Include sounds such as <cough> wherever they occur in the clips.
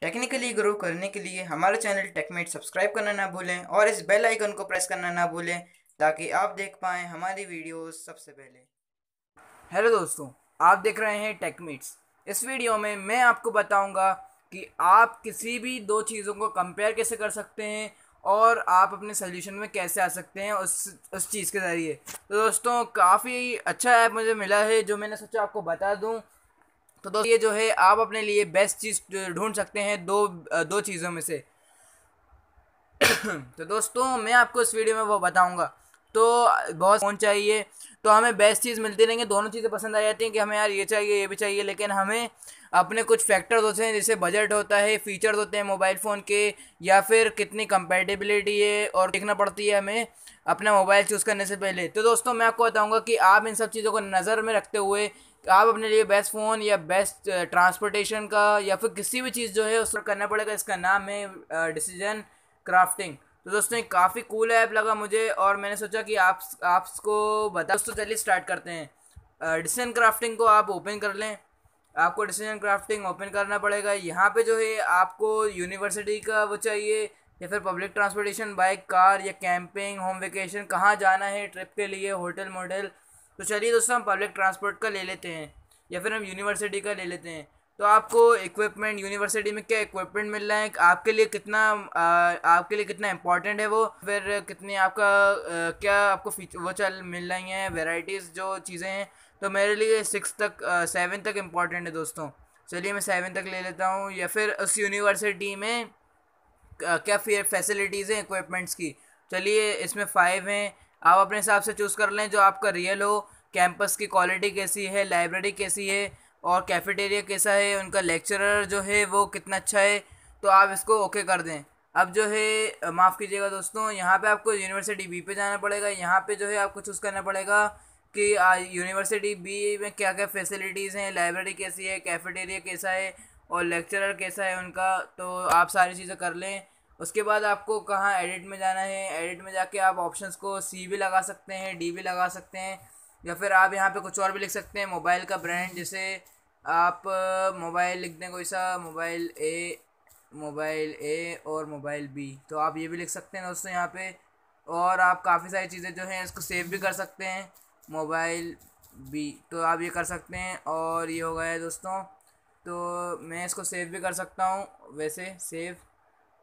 technically grow करने के लिए हमारे चैनल टेकमेट सब्सक्राइब करना ना भूलें और इस बेल आइकन को प्रेस करना ना भूलें ताकि आप देख पाएँ हमारी वीडियोस सबसे पहले हेलो दोस्तों आप देख रहे हैं टेकमेट्स इस वीडियो में मैं आपको बताऊंगा कि आप किसी भी दो चीज़ों को कंपेयर कैसे कर सकते हैं और आप अपने सोल्यूशन में कैसे आ सकते हैं उस उस चीज़ के ज़रिए तो दोस्तों काफ़ी अच्छा ऐप मुझे मिला है जो मैंने सोचा आपको बता दूँ तो दोस्तों ये जो है आप अपने लिए बेस्ट चीज़ ढूंढ सकते हैं दो दो चीज़ों में से <coughs> तो दोस्तों मैं आपको इस वीडियो में वो बताऊंगा तो बहुत फ़ोन चाहिए तो हमें बेस्ट चीज़ मिलती रहेंगी दोनों चीज़ें पसंद आ जाती हैं कि हमें यार ये चाहिए ये भी चाहिए लेकिन हमें अपने कुछ फैक्टर्स होते हैं जैसे बजट होता है फीचर्स होते हैं मोबाइल फ़ोन के या फिर कितनी कंपेटेबिलिटी है और देखना पड़ती है हमें अपना मोबाइल चूज़ करने से पहले तो दोस्तों मैं आपको बताऊँगा कि आप इन सब चीज़ों को नज़र में रखते हुए आप अपने लिए बेस्ट फ़ोन या बेस्ट ट्रांसपोर्टेशन का या फिर किसी भी चीज़ जो है उस पर करना पड़ेगा इसका नाम है डिसीजन क्राफ्टिंग तो दोस्तों काफ़ी कूल ऐप लगा मुझे और मैंने सोचा कि आप आपको बता दोस्तों चलिए स्टार्ट करते हैं डिसीजन क्राफ्टिंग को आप ओपन कर लें आपको डिसीजन क्राफ्टिंग ओपन करना पड़ेगा यहाँ पे जो है आपको यूनिवर्सिटी का वो चाहिए या फिर पब्लिक ट्रांसपोर्टेशन बाइक कार या कैंपिंग होम वेकेशन कहाँ जाना है ट्रिप के लिए होटल मोटल तो चलिए दोस्तों हम पब्लिक ट्रांसपोर्ट का ले लेते हैं या फिर हम यूनिवर्सिटी का ले लेते हैं तो आपको इक्विपमेंट यूनिवर्सिटी में क्या इक्विपमेंट मिल रहा है आपके लिए कितना आ, आपके लिए कितना इम्पोर्टेंट है वो फिर कितने आपका आ, क्या आपको वो चल मिल रही हैं वेराइटीज़ जो चीज़ें हैं तो मेरे लिए सिक्स तक सेवन तक इम्पॉर्टेंट है दोस्तों चलिए मैं सेवन तक ले लेता हूँ या फिर उस यूनिवर्सिटी में क्या फिर फैसिलिटीज़ हैं इक्विपमेंट्स की चलिए इसमें फ़ाइव हैं आप अपने हिसाब से चूज़ कर लें जो आपका रियल हो कैंपस की क्वालिटी कैसी है लाइब्रेरी कैसी है और कैफेटेरिया कैसा है उनका लेक्चरर जो है वो कितना अच्छा है तो आप इसको ओके कर दें अब जो है माफ़ कीजिएगा दोस्तों यहाँ पे आपको यूनिवर्सिटी बी पे जाना पड़ेगा यहाँ पे जो है आपको चूज़ करना पड़ेगा कि यूनिवर्सिटी बी में क्या क्या फैसिलिटीज़ हैं लाइब्रेरी कैसी है कैफेटेरिया कैसा है और लेक्चरर कैसा है उनका तो आप सारी चीज़ें कर लें उसके बाद आपको कहाँ एडिट में जाना है एडिट में जाके आप ऑप्शन को सी भी लगा सकते हैं डी भी लगा सकते हैं या फिर आप यहाँ पे कुछ और भी लिख सकते हैं मोबाइल का ब्रांड जैसे आप मोबाइल लिख दें कोई सा मोबाइल ए मोबाइल ए और मोबाइल बी तो आप ये भी लिख सकते हैं दोस्तों यहाँ पे और आप काफ़ी सारी चीज़ें जो हैं इसको सेव भी कर सकते हैं मोबाइल बी तो आप ये कर सकते हैं और ये हो गया है दोस्तों तो मैं इसको सेव भी कर सकता हूँ वैसे सेव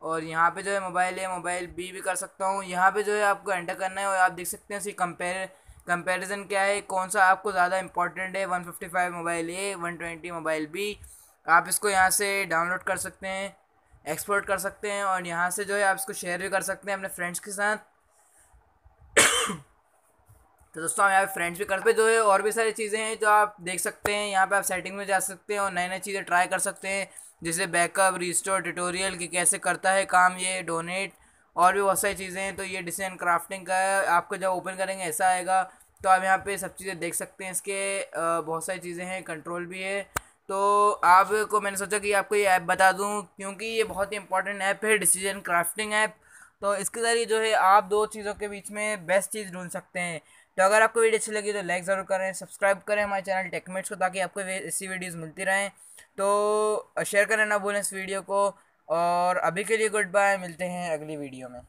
और यहाँ पे जो है मोबाइल ए मोबाइल बी भी कर सकता हूँ यहाँ पे जो है आपको एंटर करना है और आप देख सकते हैं इसकी कंपेयर कंपैरिजन क्या है कौन सा आपको ज़्यादा इंपॉर्टेंट है one fifty five mobile A twenty mobile B आप इसको यहाँ से डाउनलोड कर सकते हैं एक्सपोर्ट कर सकते हैं और यहाँ से जो है आप इसको शेयर भी कर सकते हैं अपने फ्रेंड्स के साथ तो दोस्तों हम यहाँ पे फ्रेंड्स भी करते हैं जो है और भी सारी चीज़ें हैं जो आप देख सकते हैं यहाँ पे आप सेटिंग में जा सकते हैं और नई नई चीज़ें ट्राई कर सकते हैं जैसे बैकअप रिस्टोर ट्यूटोरियल कि कैसे करता है काम ये डोनेट और भी बहुत सारी चीज़ें हैं तो ये डिसीजन क्राफ्टिंग का आपको जब ओपन करेंगे ऐसा आएगा तो आप यहाँ पे सब चीज़ें देख सकते हैं इसके बहुत सारी चीज़ें हैं कंट्रोल भी है तो आपको मैंने सोचा कि आपको ये ऐप बता दूँ क्योंकि ये बहुत ही इंपॉर्टेंट ऐप है डिसीजन क्राफ्टिंग ऐप तो इसके ज़रिए जो है आप दो चीज़ों के बीच में बेस्ट चीज़ ढूंढ सकते हैं तो अगर आपको वीडियो अच्छी लगी तो लाइक ज़रूर करें सब्सक्राइब करें हमारे चैनल टेकमेट्स को ताकि आपको ऐसी वीडियोज़ मिलती रहें तो शेयर करें ना भूलें इस वीडियो को और अभी के लिए गुड बाय मिलते हैं अगली वीडियो में